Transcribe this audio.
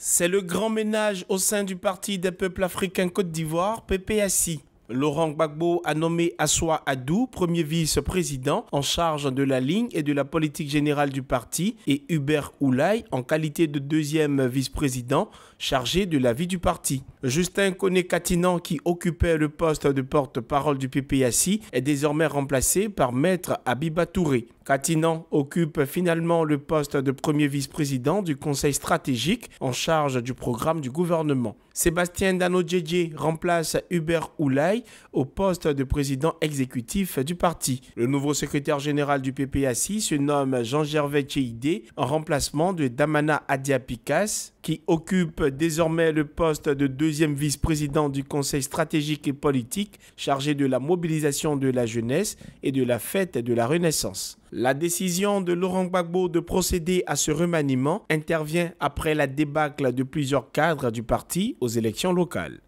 C'est le grand ménage au sein du Parti des peuples africains Côte d'Ivoire, PPSI. Laurent Gbagbo a nommé Aswa Adou, premier vice-président en charge de la ligne et de la politique générale du parti, et Hubert Oulay en qualité de deuxième vice-président chargé de la vie du parti. Justin Koné Katinan, qui occupait le poste de porte-parole du PPSI, est désormais remplacé par Maître Abiba Touré. Katinan occupe finalement le poste de premier vice-président du Conseil stratégique en charge du programme du gouvernement. Sébastien Dano remplace Hubert Oulay au poste de président exécutif du parti. Le nouveau secrétaire général du PPACI se nomme Jean-Gervais Tchéidé en remplacement de Damana Adiapikas qui occupe désormais le poste de deuxième vice-président du Conseil stratégique et politique chargé de la mobilisation de la jeunesse et de la fête de la Renaissance. La décision de Laurent Gbagbo de procéder à ce remaniement intervient après la débâcle de plusieurs cadres du parti aux élections locales.